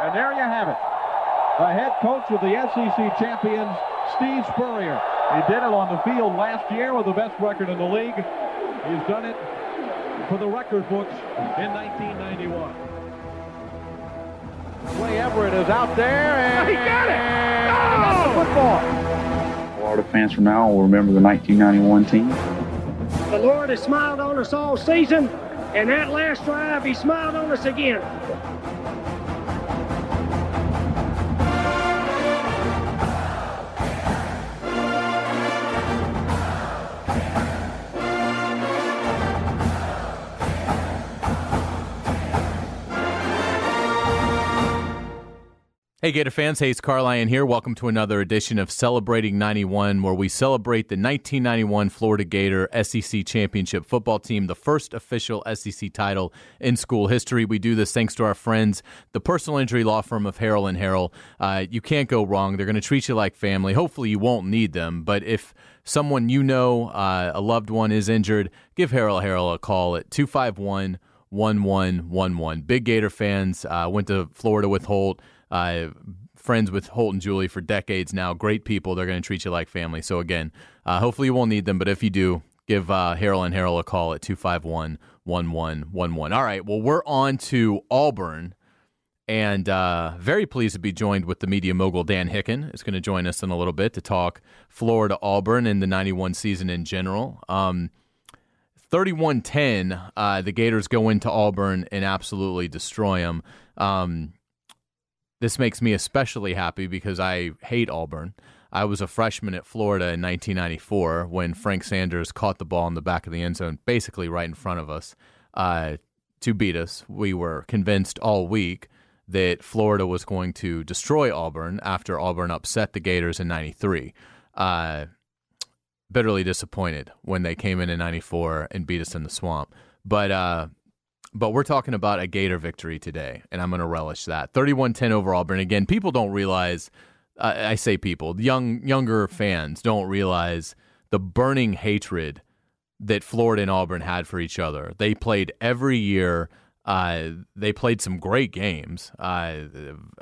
And there you have it. The head coach of the SEC champions, Steve Spurrier. He did it on the field last year with the best record in the league. He's done it for the record books in 1991. Clay Everett is out there, and he got it. Oh! Got the football. Florida fans from now on will remember the 1991 team. The Lord has smiled on us all season, and that last drive, He smiled on us again. Hey, Gator fans, it's Carl Ian here. Welcome to another edition of Celebrating 91, where we celebrate the 1991 Florida Gator SEC Championship football team, the first official SEC title in school history. We do this thanks to our friends, the personal injury law firm of Harrell and Harrell. Uh, you can't go wrong. They're going to treat you like family. Hopefully, you won't need them, but if someone you know, uh, a loved one, is injured, give Harrell Harrell a call at 251 1111. Big Gator fans uh, went to Florida with Holt uh, friends with Holt and Julie for decades now. Great people. They're going to treat you like family. So, again, uh, hopefully you won't need them, but if you do, give uh, Harold and Harold a call at 251 1111. All right. Well, we're on to Auburn. And uh, very pleased to be joined with the media mogul Dan Hicken. Is going to join us in a little bit to talk Florida Auburn and the 91 season in general. Um, 31 10, uh, the Gators go into Auburn and absolutely destroy them. Um, this makes me especially happy because I hate Auburn. I was a freshman at Florida in 1994 when Frank Sanders caught the ball in the back of the end zone, basically right in front of us, uh, to beat us. We were convinced all week that Florida was going to destroy Auburn after Auburn upset the Gators in 93. Uh, bitterly disappointed when they came in in 94 and beat us in the swamp. But uh, but we're talking about a Gator victory today, and I'm going to relish that. 31 10 over Auburn. Again, people don't realize, uh, I say people, young younger fans don't realize the burning hatred that Florida and Auburn had for each other. They played every year. Uh, they played some great games, uh,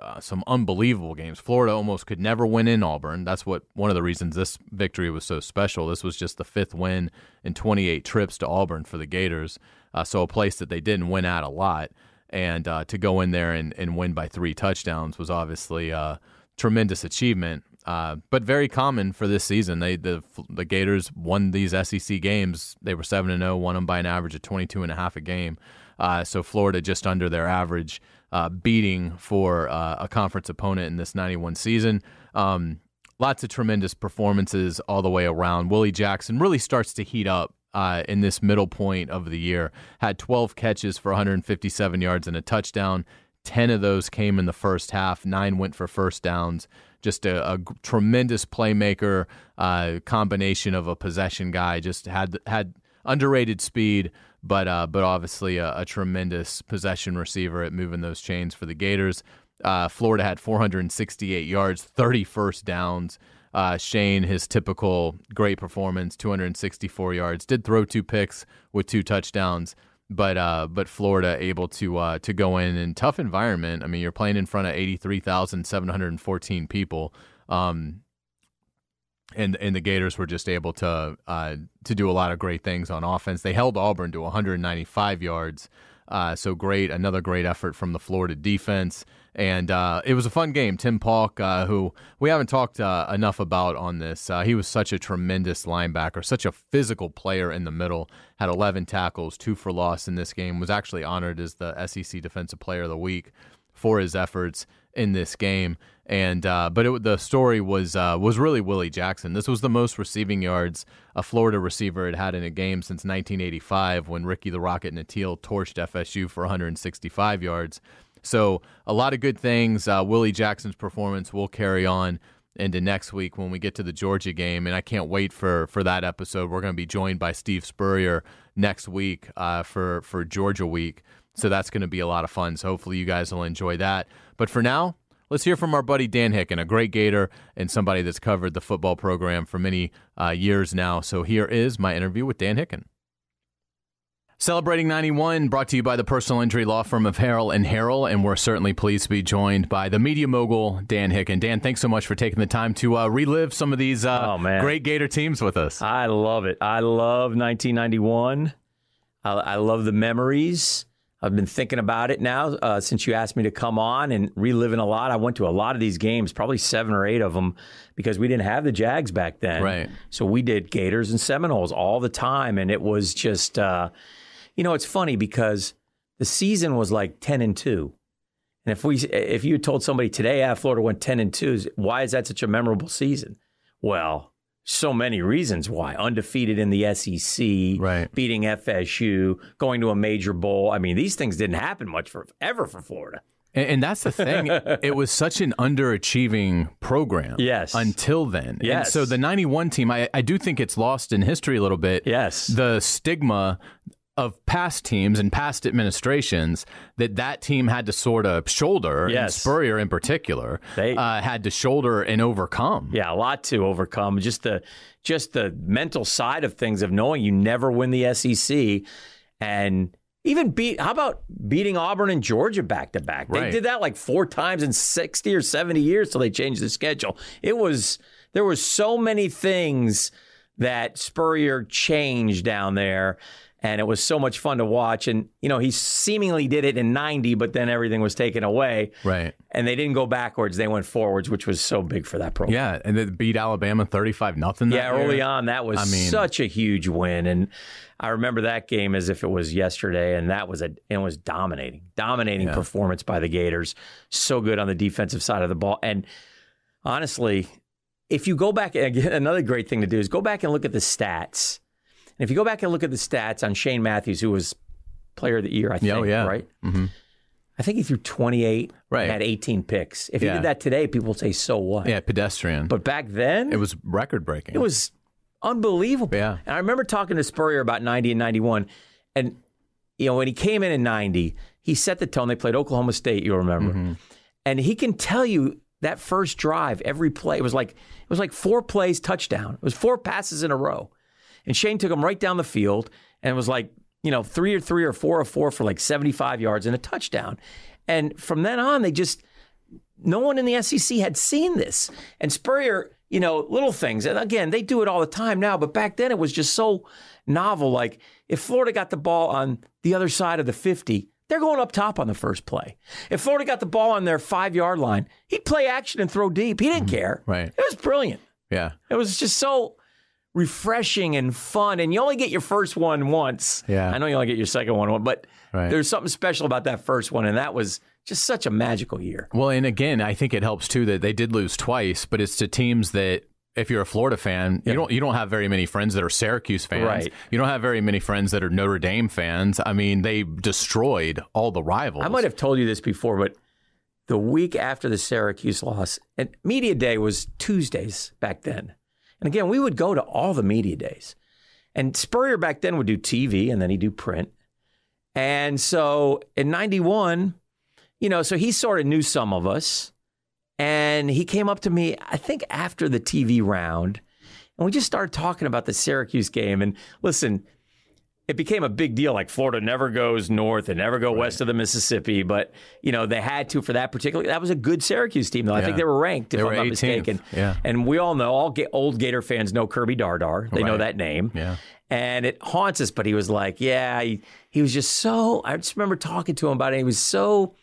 uh, some unbelievable games. Florida almost could never win in Auburn. That's what one of the reasons this victory was so special. This was just the fifth win in 28 trips to Auburn for the Gators. Uh, so a place that they didn't win at a lot. And uh, to go in there and, and win by three touchdowns was obviously a tremendous achievement, uh, but very common for this season. They the, the Gators won these SEC games. They were 7 0, won them by an average of 22 and a half a game. Uh, so Florida just under their average uh, beating for uh, a conference opponent in this 91 season. Um, lots of tremendous performances all the way around. Willie Jackson really starts to heat up uh, in this middle point of the year. Had 12 catches for 157 yards and a touchdown. 10 of those came in the first half, nine went for first downs. Just a, a tremendous playmaker, uh, combination of a possession guy. Just had had underrated speed, but uh, but obviously a, a, tremendous possession receiver at moving those chains for the Gators. Uh, Florida had 468 yards, 30 first downs. Uh, Shane, his typical great performance, 264 yards, did throw two picks with two touchdowns, but uh, but Florida able to uh, to go in in tough environment. I mean, you're playing in front of 83,714 people, um, and and the Gators were just able to uh, to do a lot of great things on offense. They held Auburn to 195 yards. Uh, so great, another great effort from the Florida defense and uh, it was a fun game. Tim Park, uh, who we haven't talked uh, enough about on this, uh, he was such a tremendous linebacker, such a physical player in the middle. Had 11 tackles, two for loss in this game. Was actually honored as the SEC Defensive Player of the Week for his efforts in this game. And uh, but it, the story was uh, was really Willie Jackson. This was the most receiving yards a Florida receiver had had in a game since 1985, when Ricky the Rocket Nateel torched FSU for 165 yards. So, a lot of good things. Uh, Willie Jackson's performance will carry on into next week when we get to the Georgia game, and I can't wait for for that episode. We're going to be joined by Steve Spurrier next week uh, for for Georgia week, so that's going to be a lot of fun. So hopefully you guys will enjoy that. But for now, let's hear from our buddy Dan Hicken, a great Gator and somebody that's covered the football program for many uh, years now. So here is my interview with Dan Hicken. Celebrating 91, brought to you by the personal injury law firm of Harrell and Harrell, and we're certainly pleased to be joined by the media mogul Dan Hicken. Dan, thanks so much for taking the time to uh, relive some of these uh, oh, great Gator teams with us. I love it. I love 1991. I, I love the memories. I've been thinking about it now uh, since you asked me to come on and reliving a lot. I went to a lot of these games, probably seven or eight of them, because we didn't have the Jags back then. Right. So we did Gators and Seminoles all the time, and it was just uh, you know, it's funny because the season was like 10 and 2. And if we if you told somebody today, yeah, Florida went 10 and 2, why is that such a memorable season? Well, so many reasons why. Undefeated in the SEC, right. beating FSU, going to a major bowl. I mean, these things didn't happen much for ever for Florida. And, and that's the thing. it was such an underachieving program. Yes. Until then. Yes. And so the 91 team, I, I do think it's lost in history a little bit. Yes. The stigma of past teams and past administrations that that team had to sort of shoulder, yes. and Spurrier in particular, they uh, had to shoulder and overcome. Yeah, a lot to overcome. Just the just the mental side of things of knowing you never win the SEC, and even beat. How about beating Auburn and Georgia back to back? They did that like four times in sixty or seventy years till they changed the schedule. It was there were so many things that Spurrier changed down there and it was so much fun to watch. And you know, he seemingly did it in '90, but then everything was taken away. Right. And they didn't go backwards; they went forwards, which was so big for that program. Yeah, and they beat Alabama 35 nothing. Yeah, year. early on, that was I mean, such a huge win, and I remember that game as if it was yesterday. And that was a it was dominating, dominating yeah. performance by the Gators. So good on the defensive side of the ball, and honestly. If you go back, again, another great thing to do is go back and look at the stats and if you go back and look at the stats on Shane Matthews, who was player of the year, I oh, think, oh, yeah. right? Mm-hmm. I think he threw 28 right. had 18 picks. If yeah. you did that today, people would say, so what? Yeah, pedestrian. But back then, it was record breaking. It was unbelievable. Yeah. And I remember talking to Spurrier about 90 and 91. And, you know, when he came in in 90, he set the tone. They played Oklahoma State, you'll remember. Mm-hmm. And he can tell you that first drive, every play, it was like it was like four plays touchdown. It was four passes in a row. And Shane took him right down the field and was like, you know, three or three or four or four for like 75 yards and a touchdown. And from then on, they just, no one in the SEC had seen this. And Spurrier, you know, little things. And again, they do it all the time now, but back then it was just so novel. Like if Florida got the ball on the other side of the 50, they're going up top on the first play. If Florida got the ball on their five yard line, he'd play action and throw deep. He didn't mm-hmm. care. Right. It was brilliant. Yeah. It was just so refreshing and fun. And you only get your first one once. Yeah. I know you only get your second one, but right. there's something special about that first one. And that was just such a magical year. Well, and again, I think it helps too that they did lose twice, but it's to teams that if you're a Florida fan, yeah. you don't you don't have very many friends that are Syracuse fans. Right. You don't have very many friends that are Notre Dame fans. I mean, they destroyed all the rivals. I might have told you this before, but the week after the Syracuse loss, and media day was Tuesdays back then. And again, we would go to all the media days. And Spurrier back then would do TV and then he'd do print. And so in 91, you know, so he sort of knew some of us. And he came up to me, I think after the TV round, and we just started talking about the Syracuse game. And listen, it became a big deal. Like Florida never goes north and never go right. west of the Mississippi, but you know they had to for that particular. That was a good Syracuse team, though. Yeah. I think they were ranked, if they I'm not 18th. mistaken. Yeah. And we all know all old Gator fans know Kirby Dardar. They right. know that name. Yeah. And it haunts us. But he was like, yeah, he, he was just so. I just remember talking to him about it. He was so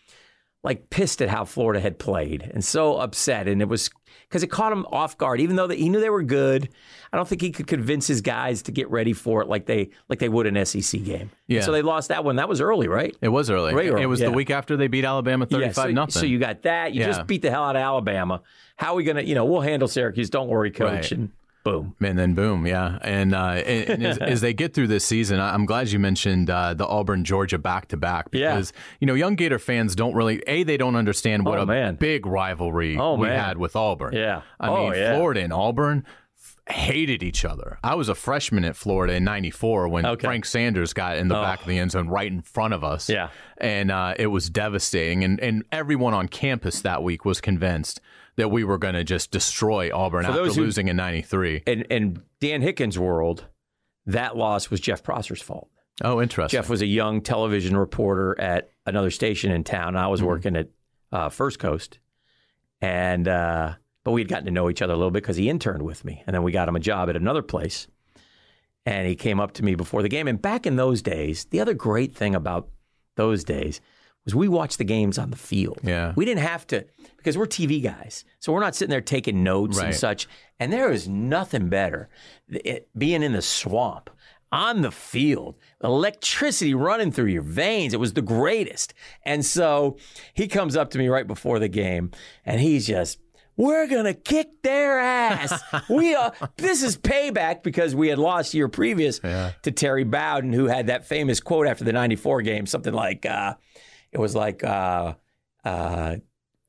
like pissed at how Florida had played and so upset. And it was because it caught him off guard. Even though he knew they were good, I don't think he could convince his guys to get ready for it like they like they would an SEC game. Yeah. so they lost that one. That was early, right? It was early. Right, early. It was yeah. the week after they beat Alabama thirty-five yeah, so, nothing. So you got that. You yeah. just beat the hell out of Alabama. How are we gonna? You know, we'll handle Syracuse. Don't worry, coach. Right. And boom and then boom yeah and, uh, and, as, as, they get through this season i'm glad you mentioned uh, the auburn georgia back-to-back because yeah. you know young gator fans don't really a they don't understand what oh, a man. big rivalry oh, we man. had with auburn yeah i oh, mean yeah. florida and auburn hated each other. I was a freshman at Florida in '94 when okay. Frank Sanders got in the oh. back of oh. the end zone right in front of us. Yeah, and uh, it was devastating. And and everyone on campus that week was convinced that we were going to just destroy Auburn after who, losing in '93. And in Dan Hickens' world, that loss was Jeff Prosser's fault. Oh, interesting. Jeff was a young television reporter at another station in town. I was mm-hmm. working at uh, First Coast, and uh, but we had gotten to know each other a little bit because he interned with me, and then we got him a job at another place. And he came up to me before the game. And back in those days, the other great thing about those days was we watched the games on the field. Yeah. We didn't have to because we're TV guys. So we're not sitting there taking notes right. and such. And there is nothing better it, being in the swamp on the field, electricity running through your veins. It was the greatest. And so he comes up to me right before the game and he's just we're gonna kick their ass. we are. This is payback because we had lost year previous yeah. to Terry Bowden, who had that famous quote after the '94 game, something like, uh, it was like uh, uh,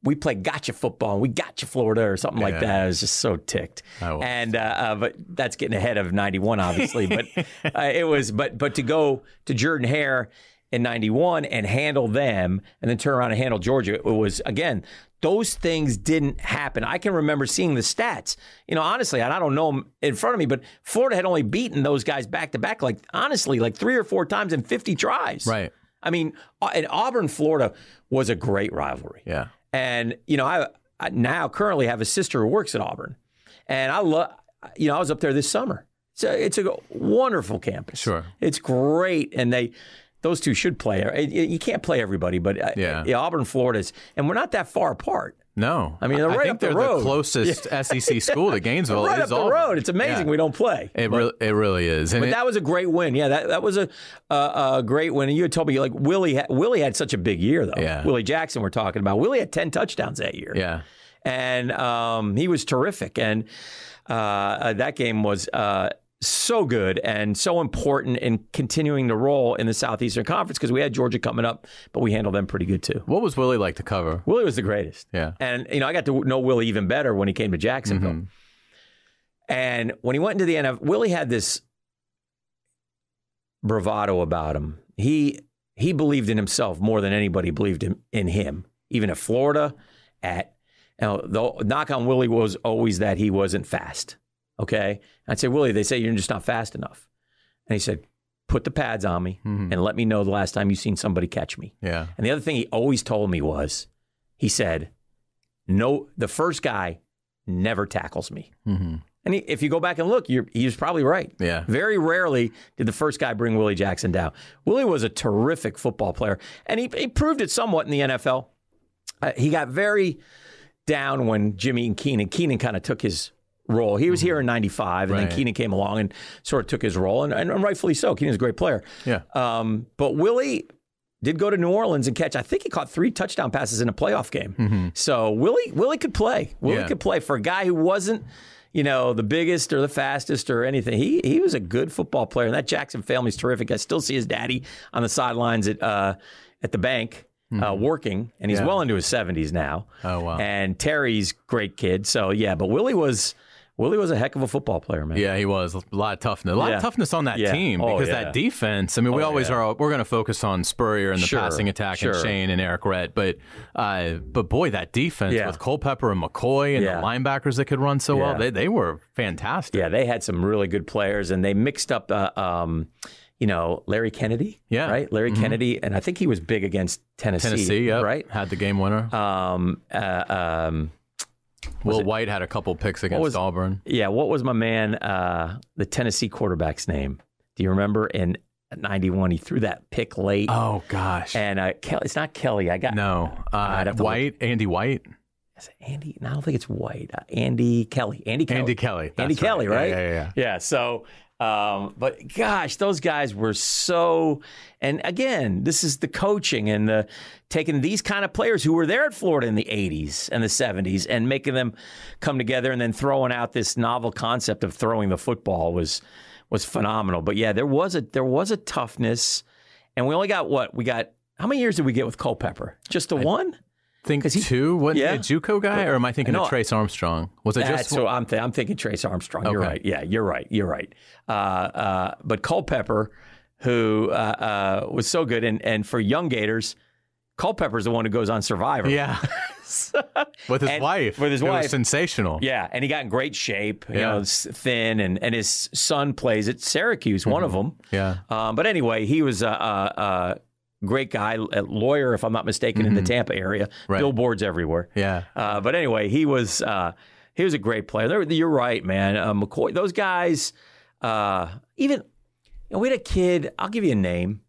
we play gotcha football and we gotcha Florida or something yeah. like that. I was just so ticked. And uh, uh, but that's getting ahead of 91, obviously. but uh, it was but but to go to Jordan Hare in 91 and handle them and then turn around and handle Georgia. It was, again, those things didn't happen. I can remember seeing the stats, you know, honestly, and I don't know them in front of me, but Florida had only beaten those guys back to back, like honestly, like three or four times in 50 tries. Right. I mean, uh, and Auburn, Florida was a great rivalry. Yeah. And, you know, I, I now currently have a sister who works at Auburn. And I love, you know, I was up there this summer. It's it's, it's a wonderful campus. Sure. It's great. And they, those two should play. You can't play everybody, but uh, yeah. Auburn, Florida's, and we're not that far apart. No, I mean they're right I think up they're the, road. the closest SEC school to Gainesville. right up the Auburn. road. It's amazing yeah. we don't play. It but, really, it really is. And but it, that was a great win. Yeah, that, that was a uh, a great win. And you had told me like Willie had, Willie had such a big year though. Yeah. Willie Jackson we're talking about. Willie had ten touchdowns that year. Yeah, and um, he was terrific. And uh, uh that game was. Uh, so good and so important in continuing to roll in the Southeastern Conference because we had Georgia coming up, but we handled them pretty good too. What was Willie like to cover? Willie was the greatest. Yeah. And, you know, I got to know Willie even better when he came to Jacksonville. Mm-hmm. And when he went into the NFL, Willie had this bravado about him. He he believed in himself more than anybody believed in, in him, even at Florida, at you know, the knock on Willie was always that he wasn't fast. Okay. I'd say, Willie, they say you're just not fast enough. And he said, Put the pads on me mm-hmm. and let me know the last time you seen somebody catch me. Yeah. And the other thing he always told me was, he said, No, the first guy never tackles me. Mm-hmm. And he, if you go back and look, he was probably right. Yeah. Very rarely did the first guy bring Willie Jackson down. Willie was a terrific football player, and he, he proved it somewhat in the NFL. Uh, he got very down when Jimmy and Keenan. Keenan kind of took his role. He was mm-hmm. here in 95, and right. then Keenan came along and sort of took his role, and, and rightfully so. Keenan's a great player. Yeah. Um, but Willie did go to New Orleans and catch. I think he caught three touchdown passes in a playoff game. Mm-hmm. So Willie Willie could play. Willie yeah. could play for a guy who wasn't, you know, the biggest or the fastest or anything. He he was a good football player, and that Jackson family's terrific. I still see his daddy on the sidelines at uh, at the bank. Uh, mm-hmm. Uh, working, and he's yeah. well into his seventies now. Oh wow! And Terry's great kid, so yeah. But Willie was Willie was a heck of a football player, man. Yeah, he was a lot of toughness, a lot yeah. of toughness on that yeah. team oh, because yeah. that defense. I mean, we oh, always are. We're going to focus on Spurrier and the sure. passing attack sure. and Shane and Eric Rett, but uh, but boy, that defense with Culpepper and McCoy and the linebackers that could run so well, they they were fantastic. Yeah, they had some really good players, and they mixed up. Uh, um, you know, Larry Kennedy. Yeah. Right? Larry mm-hmm. Kennedy. And I think he was big against Tennessee. Tennessee, yeah. Right? Had the game winner. Um, uh, um, Will it? White had a couple picks against was, Auburn. Yeah, what was my man, uh, the Tennessee quarterback's name? Do you remember? In '91, he threw that pick late. Oh gosh! And uh, it's not Kelly. I got no. Uh, White, look. Andy White. Andy? No, I don't think it's White. Uh, Andy Kelly. Andy Kelly. Andy Kelly. That's Andy right. Kelly, right? Yeah, yeah, yeah. Yeah. So um, but gosh, those guys were so. And again, this is the coaching and the taking these kind of players who were there at Florida in the 80s and the 70s and making them come together and then throwing out this novel concept of throwing the football was was phenomenal. But yeah, there was a there was a toughness, and we only got what we got. How many years did we get with Culpepper? Just the I, one? think he, too. What yeah. a JUCO guy, or am I thinking no, of Trace Armstrong? Was it just? So I'm, th- I'm thinking Trace Armstrong. Okay. You're right. Yeah, you're right. You're right. Uh, uh, but Culpepper, who uh, uh, was so good, and and for young Gators, Culpepper's the one who goes on Survivor. Yeah. with his wife. With his wife. sensational. Yeah. And he got in great shape, yeah. know, thin. And, and his son plays at Syracuse, mm-hmm. one of mm-hmm. them. Yeah. Um, but anyway, he was uh, uh, uh great guy, lawyer, if I'm not mistaken, mm -hmm. in the mm-hmm. Tampa area. Right. Billboards everywhere. Yeah. Uh, but anyway, he was uh, he was a great player. you're right, man. Uh, McCoy, those guys. Uh, even you know, we had a kid. I'll give you a name.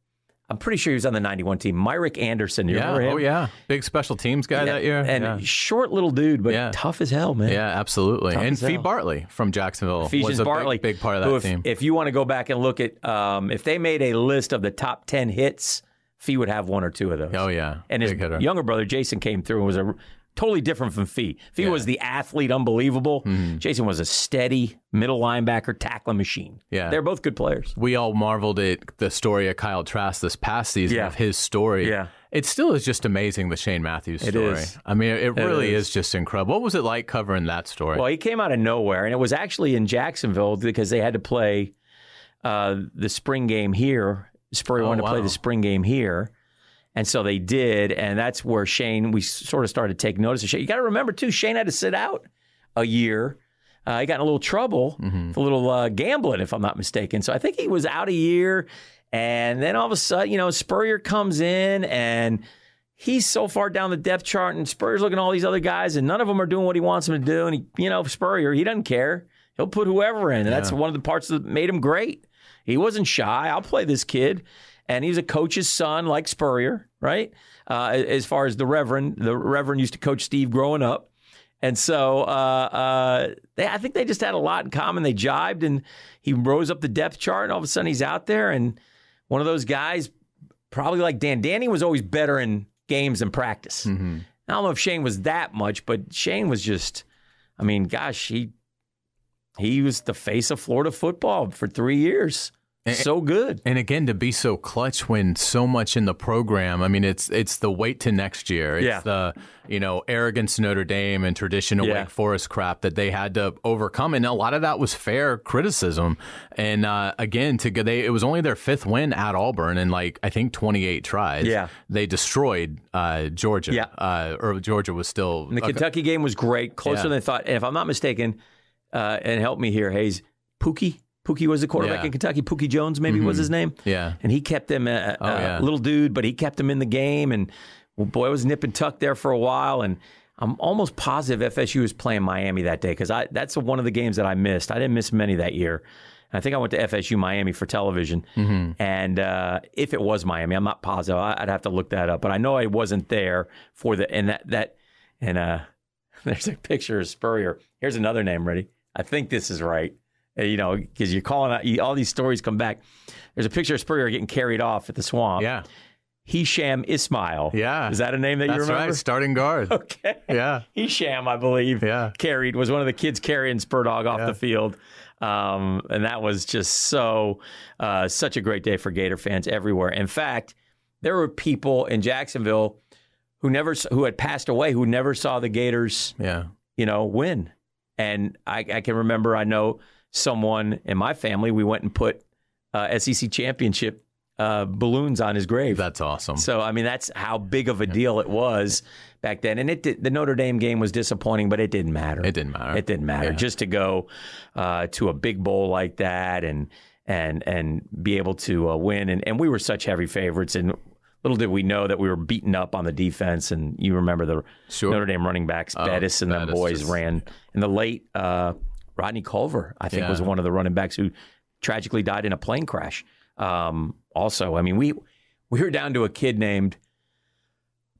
I'm pretty sure he was on the 91 team. Myrick Anderson. You yeah. remember oh, him? Oh, yeah. Big special teams guy yeah. that year. And yeah. short little dude, but yeah. tough as hell, man. Yeah, absolutely. Tough and Fee Bartley from Jacksonville Ephesians was a Bartley, big, big part of that if, team. If you want to go back and look at, um, if they made a list of the top 10 hits Fee would have one or two of those. Oh yeah, and his younger brother Jason came through and was a totally different from Fee. Fee yeah. was the athlete, unbelievable. Mm. Jason was a steady middle linebacker, tackling machine. Yeah, they're both good players. We all marveled at the story of Kyle Trask this past season yeah. of his story. Yeah, it still is just amazing the Shane Matthews story. I mean, it, really is. is. just incredible. What was it like covering that story? Well, he came out of nowhere, and it was actually in Jacksonville because they had to play. Uh, the spring game here Spurrier oh, wanted wow. to play the spring game here. And so they did. And that's where Shane, we sort of started to take notice of Shane. You got to remember, too, Shane had to sit out a year. Uh, he got in a little trouble, mm-hmm. a little uh, gambling, if I'm not mistaken. So I think he was out a year. And then all of a sudden, you know, Spurrier comes in and he's so far down the depth chart. And Spurrier's looking at all these other guys, and none of them are doing what he wants them to do. And, he, you know, Spurrier, he doesn't care. He'll put whoever in. And yeah. that's one of the parts that made him great. He wasn't shy. I'll play this kid. And he's a coach's son, like Spurrier, right? Uh, as far as the Reverend, the Reverend used to coach Steve growing up. And so uh, uh, they, I think they just had a lot in common. They jibed and he rose up the depth chart, and all of a sudden he's out there. And one of those guys, probably like Dan, Danny was always better in games than practice. Mm-hmm. I don't know if Shane was that much, but Shane was just, I mean, gosh, he he was the face of Florida football for three years so good. And again, to be so clutch when so much in the program. I mean, it's it's the wait to next year. It's yeah. the you know arrogance Notre Dame and traditional yeah. Wake Forest crap that they had to overcome, and a lot of that was fair criticism. And uh, again, to they it was only their fifth win at Auburn, and like I think twenty eight tries. Yeah, they destroyed uh, Georgia. Yeah, uh, or Georgia was still. And the okay. Kentucky game was great, closer yeah. than I thought. And if I'm not mistaken, uh, and help me here, Hayes Pookie. Pookie was the quarterback yeah. in Kentucky. Pookie Jones maybe mm-hmm. was his name. Yeah, and he kept them a, uh, uh, oh, yeah. little dude, but he kept them in the game. And well, boy, was nip and tuck there for a while. And I'm almost positive FSU was playing Miami that day because I that's one of the games that I missed. I didn't miss many that year. I think I went to FSU Miami for television. Mm-hmm. And uh, if it was Miami, I'm not positive. I, would have to look that up. But I know I wasn't there for the and that that and uh, there's a picture of Spurrier. Here's another name. Ready? I think this is right. Uh, you know, because you're calling out all these stories come back. There's a picture of Spurrier getting carried off at the swamp. Yeah. Hisham Ismail. Yeah. Is that a name that That's you remember? Right, starting guard. Okay. Yeah. Hisham, I believe, yeah. carried, was one of the kids carrying Spurdog off yeah. the field. Um, and that was just so, uh, such a great day for Gator fans everywhere. In fact, there were people in Jacksonville who never, who had passed away, who never saw the Gators, yeah. you know, win. And I, I can remember, I know someone in my family, we went and put uh, SEC championship uh, balloons on his grave. That's awesome. So I mean, that's how big of a deal it was back then. And it did, the Notre Dame game was disappointing, but it didn't matter. It didn't matter. It didn't matter. Yeah. Just to go uh, to a big bowl like that and and and be able to uh, win. And and we were such heavy favorites and. Little did we know that we were beaten up on the defense, and you remember the sure. Notre Dame running backs oh, Bettis and the boys just... ran in the late uh, Rodney Culver, I think, yeah. was one of the running backs who tragically died in a plane crash. Um, also, I mean, we we were down to a kid named,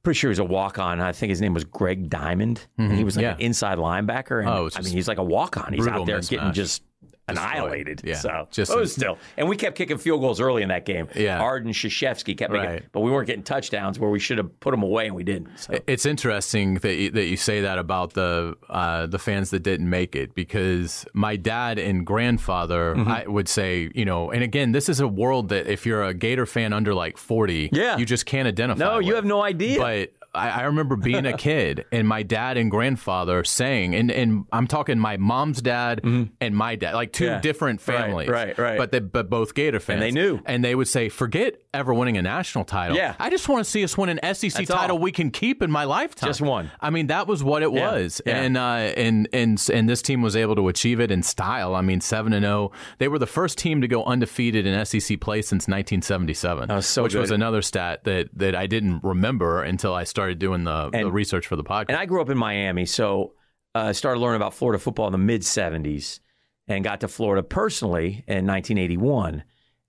pretty sure he was a walk on. I think his name was Greg Diamond, mm-hmm. and he mm-hmm. was like yeah. an inside linebacker. And, oh, I mean, he's like a walk on. He's out there mismatch. getting just annihilated. Yeah. So just it was still, and we kept kicking field goals early in that game. Yeah, Arden Shashevsky kept making, right. but we weren't getting touchdowns where we should have put them away, and we didn't. So. It's interesting that you, that you say that about the uh, the fans that didn't make it because my dad and grandfather mm-hmm. I would say you know, and again, this is a world that if you're a Gator fan under like forty, yeah. you just can't identify. No, with. you have no idea. But I, I remember being a kid and my dad and grandfather saying, and, and I'm talking my mom's dad mm-hmm. and my dad, like two yeah. different families, right, right, right, But they, but both Gator fans, and they knew, and they would say, forget ever winning a national title. Yeah, I just want to see us win an SEC That's title all. we can keep in my lifetime. Just one. I mean, that was what it yeah. was, yeah. and uh, and and and this team was able to achieve it in style. I mean, seven and zero. Oh, they were the first team to go undefeated in SEC play since 1977, was so which good. was another stat that that I didn't remember until I started started doing the, and, the research for the podcast. And I grew up in Miami, so uh, I uh, started learning about Florida football in the mid 70s and got to Florida personally in 1981.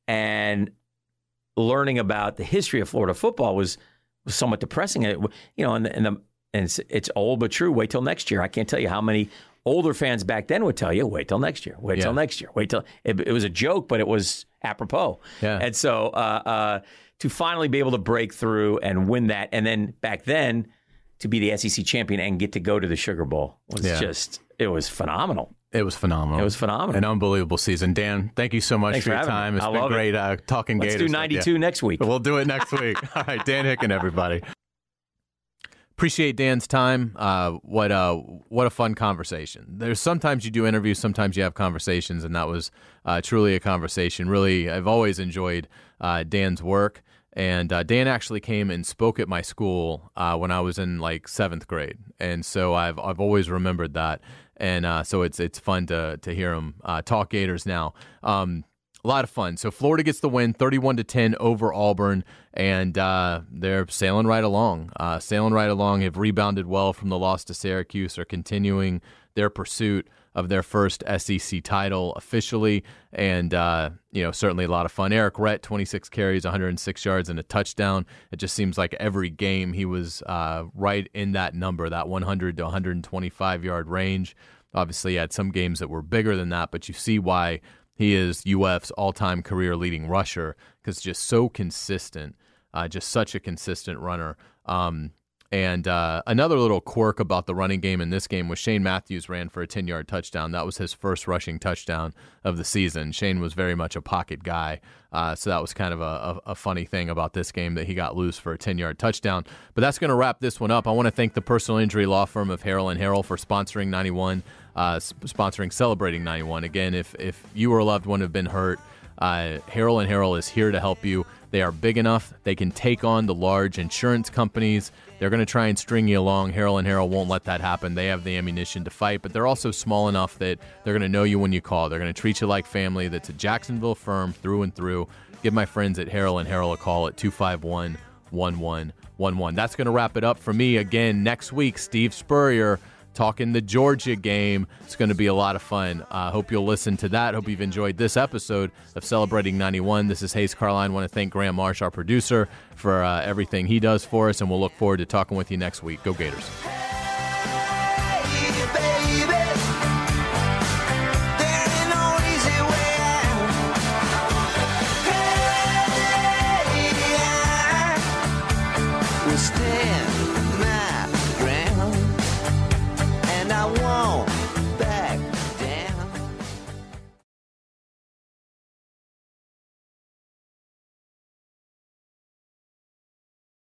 And learning about the history of Florida football was, was somewhat depressing. It, you know, and, the, and, the, and it's, it's old but true. Wait till next year. I can't tell you how many older fans back then would tell you, wait till next year, wait yeah. till next year, wait till it, it, was a joke, but it was apropos. Yeah. And so, uh, uh, to finally be able to break through and win that. And then back then to be the SEC champion and get to go to the Sugar Bowl was yeah. just, it was phenomenal. It was phenomenal. It was phenomenal. An unbelievable season. Dan, thank you so much Thanks for, your time. Me. It's I been great uh, talking Let's Gators. do 92 next week. We'll do it next week. All right, Dan Hicken, everybody. Appreciate Dan's time. Uh, what uh, what a fun conversation. There's sometimes you do interviews, sometimes you have conversations, and that was uh, truly a conversation. Really, I've always enjoyed – uh, Dan's work. And uh, Dan actually came and spoke at my school uh, when I was in like seventh grade, and so I've I've always remembered that, and uh, so it's it's fun to to hear him uh, talk Gators now. Um, a lot of fun. So Florida gets the win, 31 to 10 over Auburn, and uh, they're sailing right along. Uh, sailing right along, have rebounded well from the loss to Syracuse, are continuing their pursuit of their first SEC title officially. And, uh, you know, certainly a lot of fun. Eric Rett, 26 carries, 106 yards, and a touchdown. It just seems like every game he was uh, right in that number, that 100 to 125 yard range. Obviously, he had some games that were bigger than that, but you see why he is UF's all time career leading rusher because just so consistent, uh, just such a consistent runner. Um, and uh, another little quirk about the running game in this game was Shane Matthews ran for a 10 yard touchdown. That was his first rushing touchdown of the season. Shane was very much a pocket guy. Uh, so that was kind of a, a, a, funny thing about this game that he got loose for a 10 yard touchdown. But that's going to wrap this one up. I want to thank the personal injury law firm of Harrell and Harrell for sponsoring 91, uh, sp- sponsoring Celebrating 91. Again, if, if you or a loved one have been hurt, uh, Harrell and Harrell is here to help you. They are big enough. They can take on the large insurance companies. They're going to try and string you along. Harrell and Harrell won't let that happen. They have the ammunition to fight, but they're also small enough that they're going to know you when you call. They're going to treat you like family. That's a Jacksonville firm through and through. Give my friends at Harrell and Harrell a call at 251 1111. That's going to wrap it up for me again next week. Steve Spurrier talking the Georgia game. It's going to be a lot of fun. I uh, hope you'll listen to that. Hope you've enjoyed this episode of Celebrating 91. This is Hayes Carline. want to thank Graham Marsh, our producer, for uh, everything he does for us, and we'll look forward to talking with you next week. Go Gators.